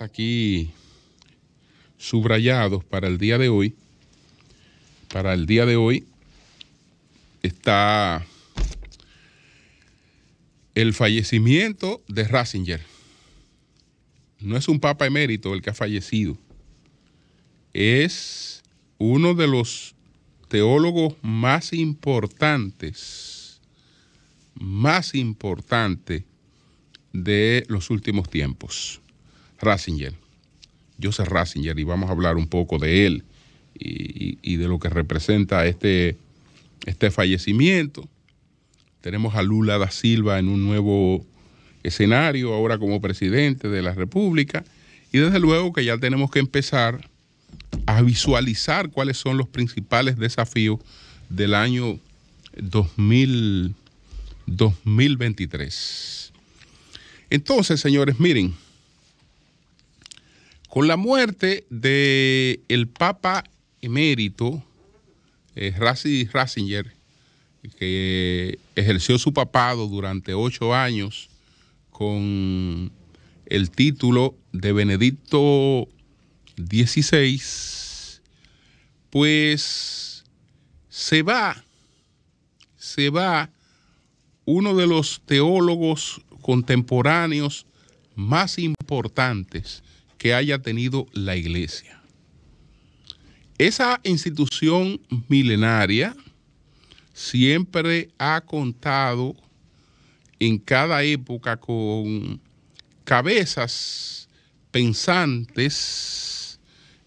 aquí subrayados para el día de hoy. Para el día de hoy está el fallecimiento de Ratzinger. No es un papa emérito el que ha fallecido. Es uno de los teólogos más importantes, más importante de los últimos tiempos. Ratzinger, Joseph Ratzinger, y vamos a hablar un poco de él y, de lo que representa este, este fallecimiento. Tenemos a Lula da Silva en un nuevo escenario, ahora como presidente de la República, y desde luego que ya tenemos que empezar a visualizar cuáles son los principales desafíos del año 2023. Entonces, señores, miren, con la muerte del el Papa emérito eh, Rassi Ratzinger, que ejerció su papado durante ocho años con el título de Benedicto XVI, pues se va, se va uno de los teólogos contemporáneos más importantes que haya tenido la iglesia. Esa institución milenaria siempre ha contado en cada época con cabezas pensantes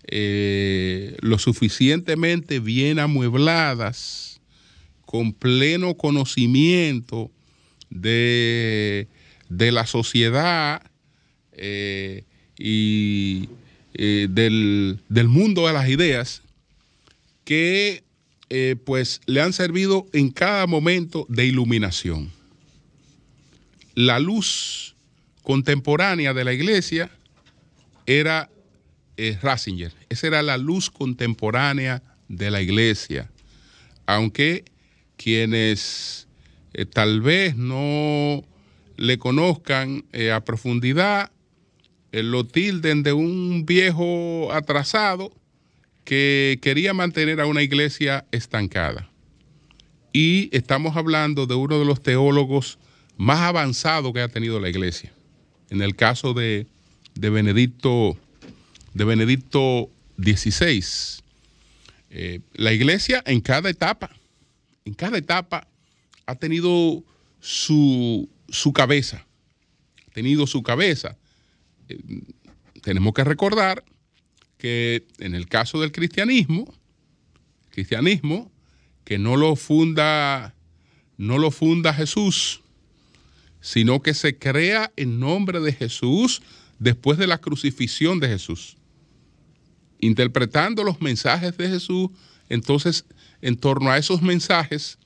eh, lo suficientemente bien amuebladas, con pleno conocimiento de, la sociedad, eh, y eh, del, mundo de las ideas que eh, pues le han servido en cada momento de iluminación. La luz contemporánea de la iglesia era eh, Ratzinger, esa era la luz contemporánea de la iglesia, aunque quienes eh, tal vez no le conozcan a profundidad, eh, lo tilden de un viejo atrasado que quería mantener a una iglesia estancada. Y estamos hablando de uno de los teólogos más avanzados que ha tenido la iglesia. En el caso de, Benedicto, de XVI, eh, la iglesia en cada etapa, en cada etapa ha tenido su, su cabeza, ha tenido su cabeza eh, tenemos que recordar que en el caso del cristianismo, cristianismo que no lo funda, no lo funda Jesús, sino que se crea en nombre de Jesús después de la crucifixión de Jesús. Interpretando los mensajes de Jesús, entonces en torno a esos mensajes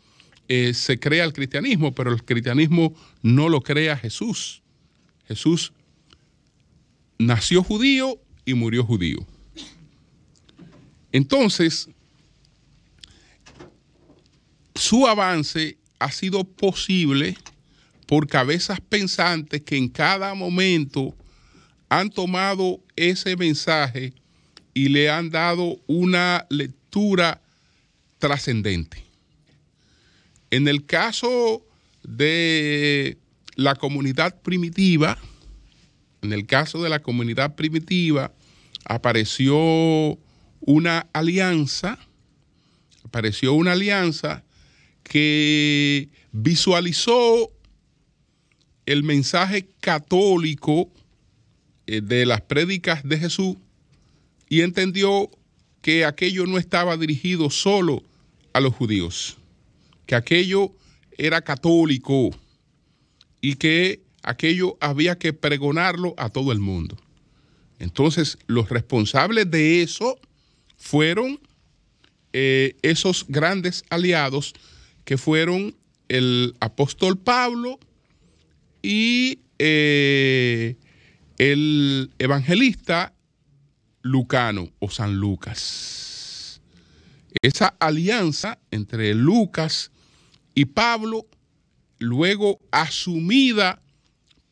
eh, se crea el cristianismo, pero el cristianismo no lo crea Jesús. Jesús nació judío y murió judío. Entonces, su avance ha sido posible por cabezas pensantes que en cada momento han tomado ese mensaje y le han dado una lectura trascendente. En el caso de la comunidad primitiva, en el caso de la comunidad primitiva, apareció una alianza, apareció una alianza que visualizó el mensaje católico eh, de las prédicas de Jesús y entendió que aquello no estaba dirigido solo a los judíos, que aquello era católico y que aquello había que pregonarlo a todo el mundo. Entonces, los responsables de eso fueron eh, esos grandes aliados que fueron el apóstol Pablo y eh, el evangelista Lucano o San Lucas. Esa alianza entre Lucas y Pablo, luego asumida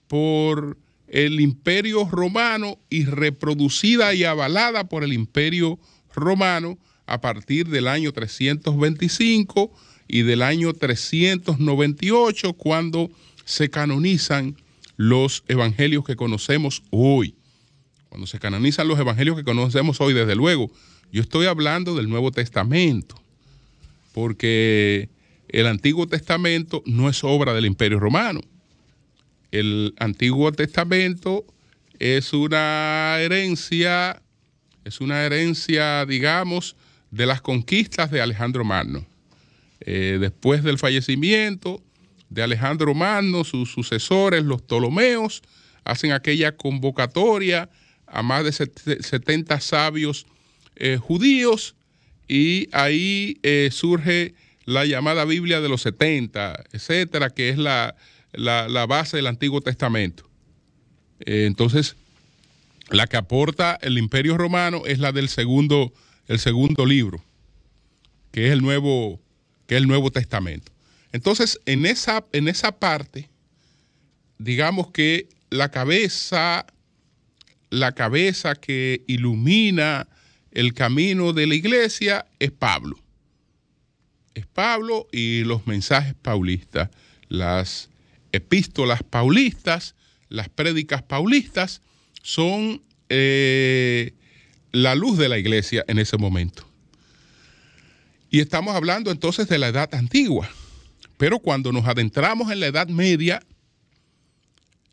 por el imperio romano y reproducida y avalada por el imperio romano a partir del año 325 y del año 398 cuando se canonizan los evangelios que conocemos hoy. Cuando se canonizan los evangelios que conocemos hoy, desde luego, yo estoy hablando del Nuevo Testamento, porque el Antiguo Testamento no es obra del Imperio Romano el Antiguo Testamento es una herencia, es una herencia, digamos, de las conquistas de Alejandro Magno. Eh, después del fallecimiento de Alejandro Magno, sus sucesores, los Ptolomeos, hacen aquella convocatoria a más de 70 sabios eh, judíos y ahí eh, surge la llamada Biblia de los 70, etcétera, que es la, la, base del Antiguo Testamento. Eh, entonces, la que aporta el Imperio Romano es la del segundo, el segundo libro, que es el Nuevo, que el Nuevo Testamento. Entonces, en esa, en esa parte, digamos que la cabeza, la cabeza que ilumina el camino de la iglesia es Pablo. Es Pablo y los mensajes paulistas, las epístolas paulistas, las prédicas paulistas, son eh, la luz de la iglesia en ese momento. Y estamos hablando entonces de la edad antigua. Pero cuando nos adentramos en la Edad Media,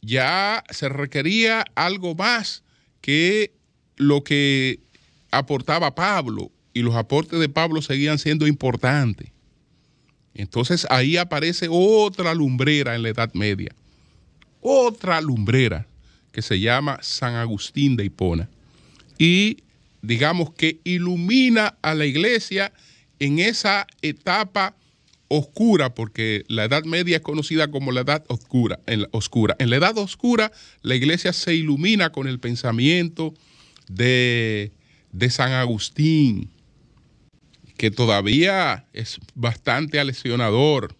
ya se requería algo más que lo que aportaba Pablo, y los aportes de Pablo seguían siendo importantes. Entonces ahí aparece otra lumbrera en la Edad Media, otra lumbrera que se llama San Agustín de Hipona y digamos que ilumina a la iglesia en esa etapa oscura, porque la Edad Media es conocida como la Edad Oscura. En la, oscura. En la Edad Oscura la iglesia se ilumina con el pensamiento de, de San Agustín, que todavía es bastante alesionador,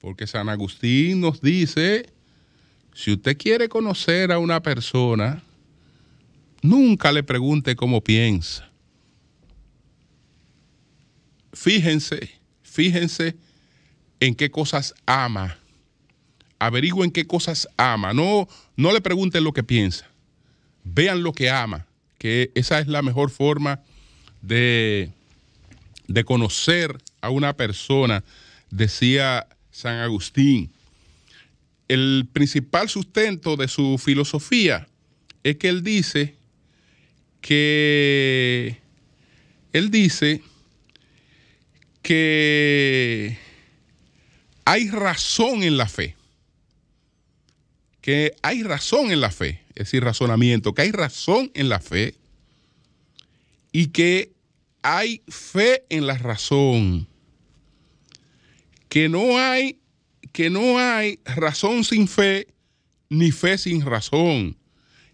porque San Agustín nos dice, si usted quiere conocer a una persona, nunca le pregunte cómo piensa. Fíjense, fíjense en qué cosas ama. Averigüen qué cosas ama. No, no le pregunten lo que piensa. Vean lo que ama, que esa es la mejor forma de de conocer a una persona, decía San Agustín. El principal sustento de su filosofía es que él dice que él dice que hay razón en la fe. Que hay razón en la fe, es decir, razonamiento, que hay razón en la fe y que hay fe en la razón, que no hay, que no hay razón sin fe, ni fe sin razón,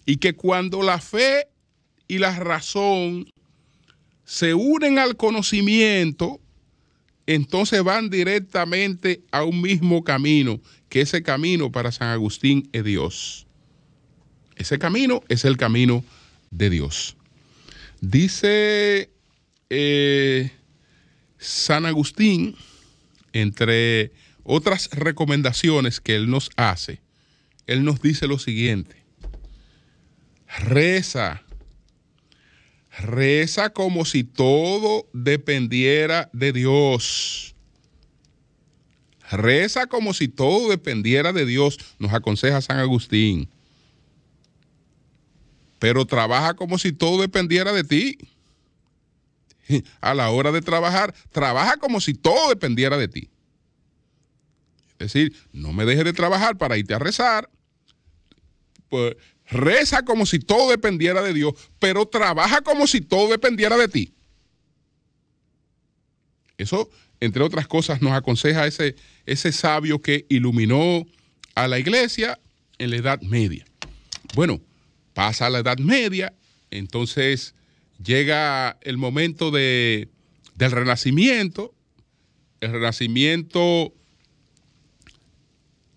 y que cuando la fe y la razón se unen al conocimiento, entonces van directamente a un mismo camino, que ese camino para San Agustín es Dios. Ese camino es el camino de Dios. Dice eh, San Agustín, entre otras recomendaciones que él nos hace, él nos dice lo siguiente, reza, reza como si todo dependiera de Dios. Reza como si todo dependiera de Dios, nos aconseja San Agustín. Pero trabaja como si todo dependiera de ti. a la hora de trabajar, trabaja como si todo dependiera de ti. Es decir, no me dejes de trabajar para irte a rezar. Pues reza como si todo dependiera de Dios, pero trabaja como si todo dependiera de ti. Eso, entre otras cosas, nos aconseja ese, ese sabio que iluminó a la iglesia en la Edad Media. Bueno, pasa a la Edad Media, entonces llega el momento de, del renacimiento, el renacimiento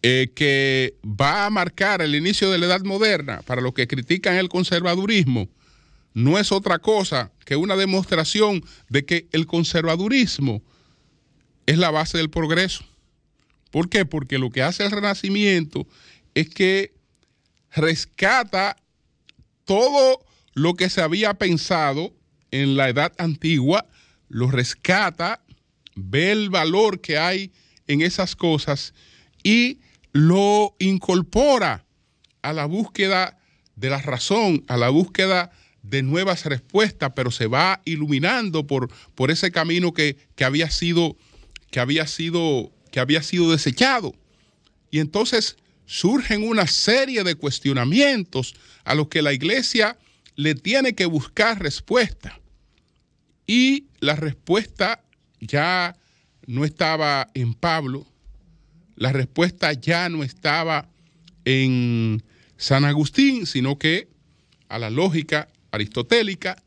eh, que va a marcar el inicio de la edad moderna para los que critican el conservadurismo. No es otra cosa que una demostración de que el conservadurismo es la base del progreso. ¿Por qué? Porque lo que hace el Renacimiento es que rescata todo lo que se había pensado en la edad antigua, lo rescata, ve el valor que hay en esas cosas y lo incorpora a la búsqueda de la razón, a la búsqueda de nuevas respuestas, pero se va iluminando por, por ese camino que, había sido, que, había sido, que había sido desechado. Y entonces surgen una serie de cuestionamientos a los que la iglesia le tiene que buscar respuesta. Y la respuesta ya no estaba en Pablo, la respuesta ya no estaba en San Agustín, sino que a la lógica aristotélica,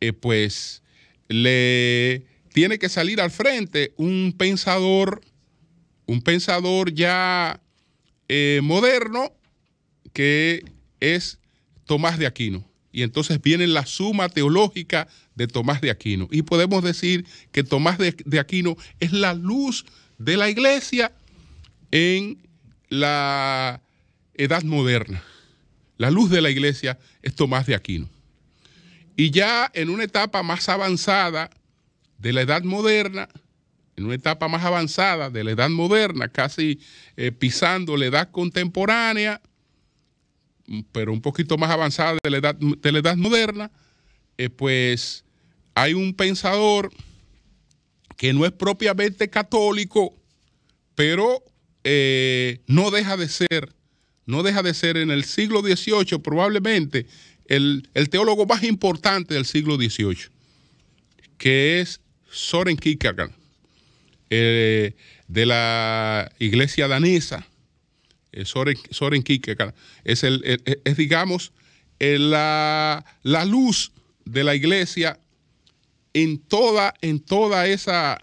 eh, pues le tiene que salir al frente un pensador, un pensador ya eh, moderno que es Tomás de Aquino. Y entonces viene la suma teológica de Tomás de Aquino. Y podemos decir que Tomás de, Aquino es la luz de la iglesia en la edad moderna. La luz de la iglesia es Tomás de Aquino. Y ya en una etapa más avanzada de la edad moderna, en una etapa más avanzada de la edad moderna, casi eh, pisando la edad contemporánea, pero un poquito más avanzada de la edad, de la edad moderna, eh, pues hay un pensador que no es propiamente católico, pero eh, no deja de ser, no deja de ser en el siglo XVIII probablemente el, teólogo más importante del siglo XVIII, que es Soren Kierkegaard, eh, de la iglesia danesa eh, Soren, Kierkegaard, es, el, eh, eh, digamos, la, la, luz de la iglesia en toda, en toda, esa,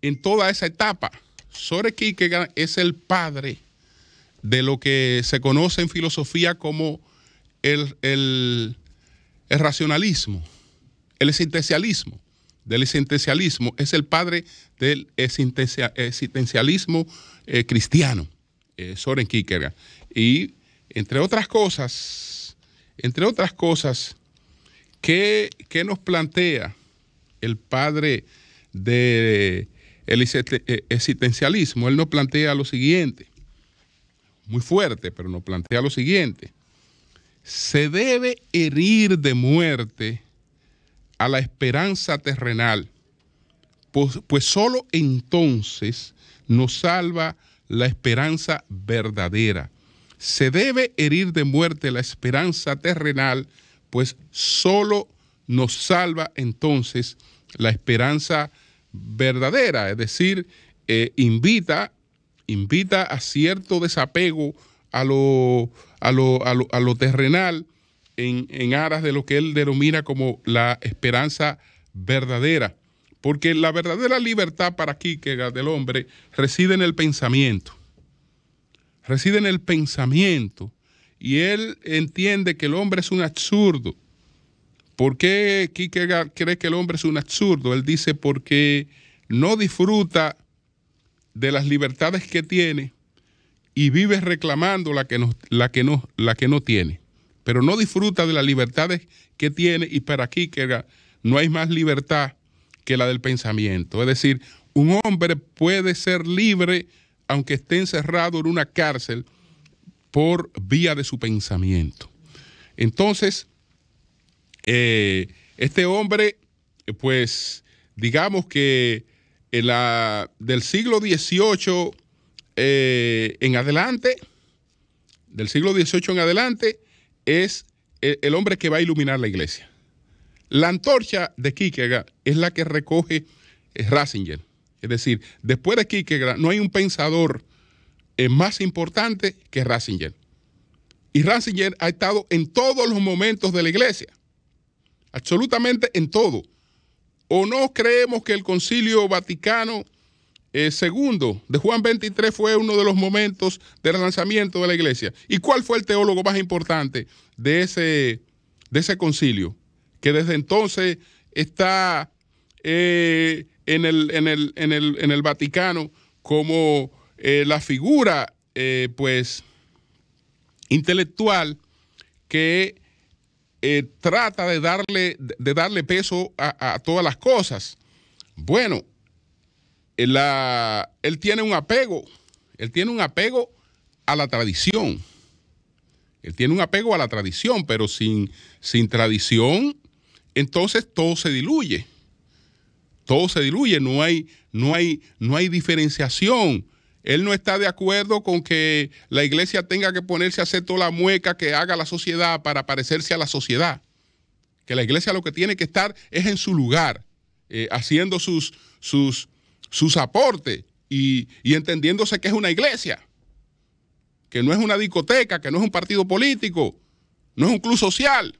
en toda esa etapa. Soren Kierkegaard es el padre de lo que se conoce en filosofía como el, el, racionalismo, el existencialismo. Del existencialismo es el padre del existencialismo cristiano. Eh, Soren Kierkegaard. Y entre otras cosas, entre otras cosas, ¿qué, nos plantea el padre del eh, existencialismo? Él nos plantea lo siguiente, muy fuerte, pero nos plantea lo siguiente. Se debe herir de muerte a la esperanza terrenal, pues, pues solo entonces nos salva la esperanza verdadera. Se debe herir de muerte la esperanza terrenal, pues solo nos salva entonces la esperanza verdadera, es decir, eh, invita, invita a cierto desapego a lo, a lo, a lo, terrenal en, en aras de lo que él denomina como la esperanza verdadera. Porque la verdadera libertad para Kierkegaard del hombre reside en el pensamiento. Reside en el pensamiento. Y él entiende que el hombre es un absurdo. ¿Por qué Kierkegaard cree que el hombre es un absurdo? Él dice porque no disfruta de las libertades que tiene y vive reclamando la que no, la que la que no tiene. Pero no disfruta de las libertades que tiene y para Kierkegaard no hay más libertad que la del pensamiento. Es decir, un hombre puede ser libre aunque esté encerrado en una cárcel por vía de su pensamiento. Entonces, eh, este hombre, pues, digamos que la, del siglo XVIII eh, en adelante, del siglo XVIII en adelante, es el hombre que va a iluminar la iglesia. La antorcha de Kierkegaard es la que recoge eh, Ratzinger. Es decir, después de Kierkegaard no hay un pensador eh, más importante que Ratzinger. Y Ratzinger ha estado en todos los momentos de la iglesia, absolutamente en todo. ¿O no creemos que el concilio Vaticano II eh, de Juan 23 fue uno de los momentos del relanzamiento de la iglesia? ¿Y cuál fue el teólogo más importante de ese, de ese concilio? que desde entonces está eh, en, el, Vaticano como eh, la figura, eh, pues, intelectual que trata de darle, de darle peso a, todas las cosas. Bueno, la, él tiene un apego, él tiene un apego a la tradición. Él tiene un apego a la tradición, pero sin, sin tradición entonces todo se diluye. Todo se diluye, no hay, no hay, no hay diferenciación. Él no está de acuerdo con que la iglesia tenga que ponerse a hacer toda la mueca que haga la sociedad para parecerse a la sociedad. Que la iglesia lo que tiene que estar es en su lugar, eh, haciendo sus, sus, sus aportes y, y entendiéndose que es una iglesia, que no es una discoteca, que no es un partido político, no es un club social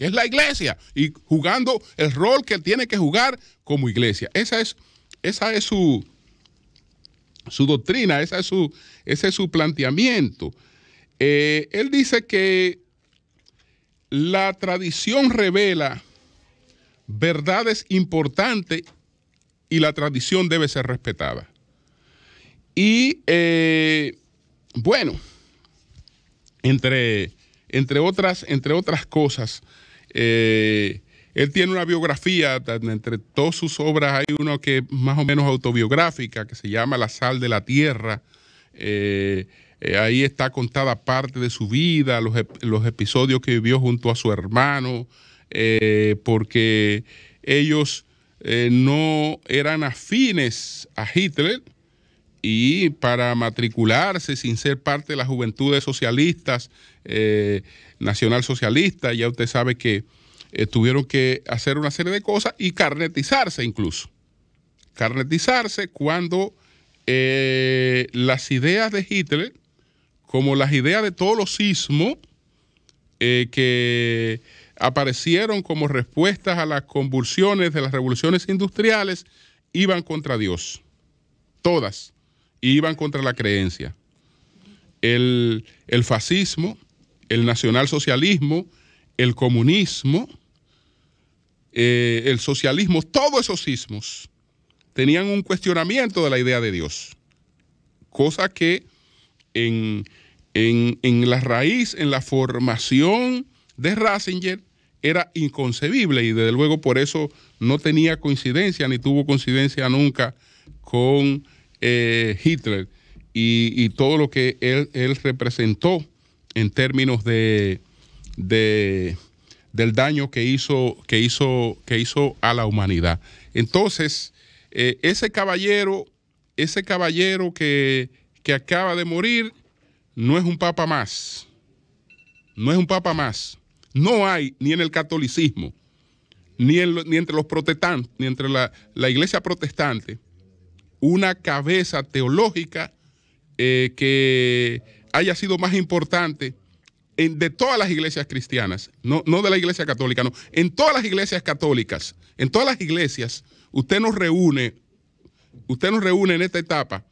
que es la iglesia, y jugando el rol que tiene que jugar como iglesia. Esa es, esa es su, su doctrina, esa es su, ese es su planteamiento. Eh, él dice que la tradición revela verdades importantes y la tradición debe ser respetada. Y eh, bueno, entre, entre, otras, entre otras cosas, eh, él tiene una biografía, entre todas sus obras hay una que es más o menos autobiográfica, que se llama La sal de la tierra. Eh, eh, ahí está contada parte de su vida, los, episodios que vivió junto a su hermano, porque ellos no eran afines a Hitler, y para matricularse sin ser parte de las juventudes socialistas, nacionalsocialistas, eh, nacional socialista, ya usted sabe que eh, tuvieron que hacer una serie de cosas y carnetizarse incluso. Carnetizarse cuando eh, las ideas de Hitler, como las ideas de todos los sismos que aparecieron como respuestas a las convulsiones de las revoluciones industriales, iban contra Dios. Todas iban contra la creencia. El, fascismo, el nacionalsocialismo, el comunismo, eh, el socialismo, todos esos sismos tenían un cuestionamiento de la idea de Dios. Cosa que en, en la raíz, en la formación de Ratzinger, era inconcebible y desde luego por eso no tenía coincidencia ni tuvo coincidencia nunca con eh, Hitler y, todo lo que él, representó en términos de, del daño que hizo, que, hizo, que hizo a la humanidad. Entonces, eh, ese caballero, ese caballero que, acaba de morir, no es un papa más. No es un papa más. No hay ni en el catolicismo, ni, ni entre los protestantes, ni entre la, la iglesia protestante una cabeza teológica eh, que haya sido más importante de todas las iglesias cristianas, no, de la iglesia católica, no, en todas las iglesias católicas, en todas las iglesias, usted nos reúne, usted nos reúne en esta etapa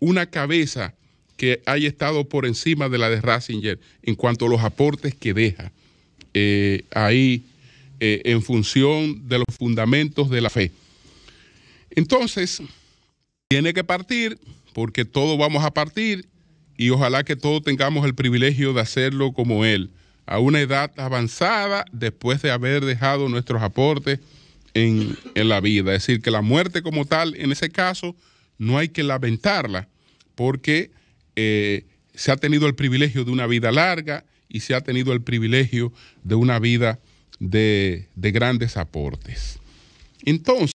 una cabeza que haya estado por encima de la de Ratzinger en cuanto a los aportes que deja eh, ahí eh, en función de los fundamentos de la fe. Entonces, tiene que partir porque todos vamos a partir y ojalá que todos tengamos el privilegio de hacerlo como él, a una edad avanzada después de haber dejado nuestros aportes en, la vida. Es decir, que la muerte como tal, en ese caso, no hay que lamentarla porque eh, se ha tenido el privilegio de una vida larga y se ha tenido el privilegio de una vida de, de grandes aportes. Entonces...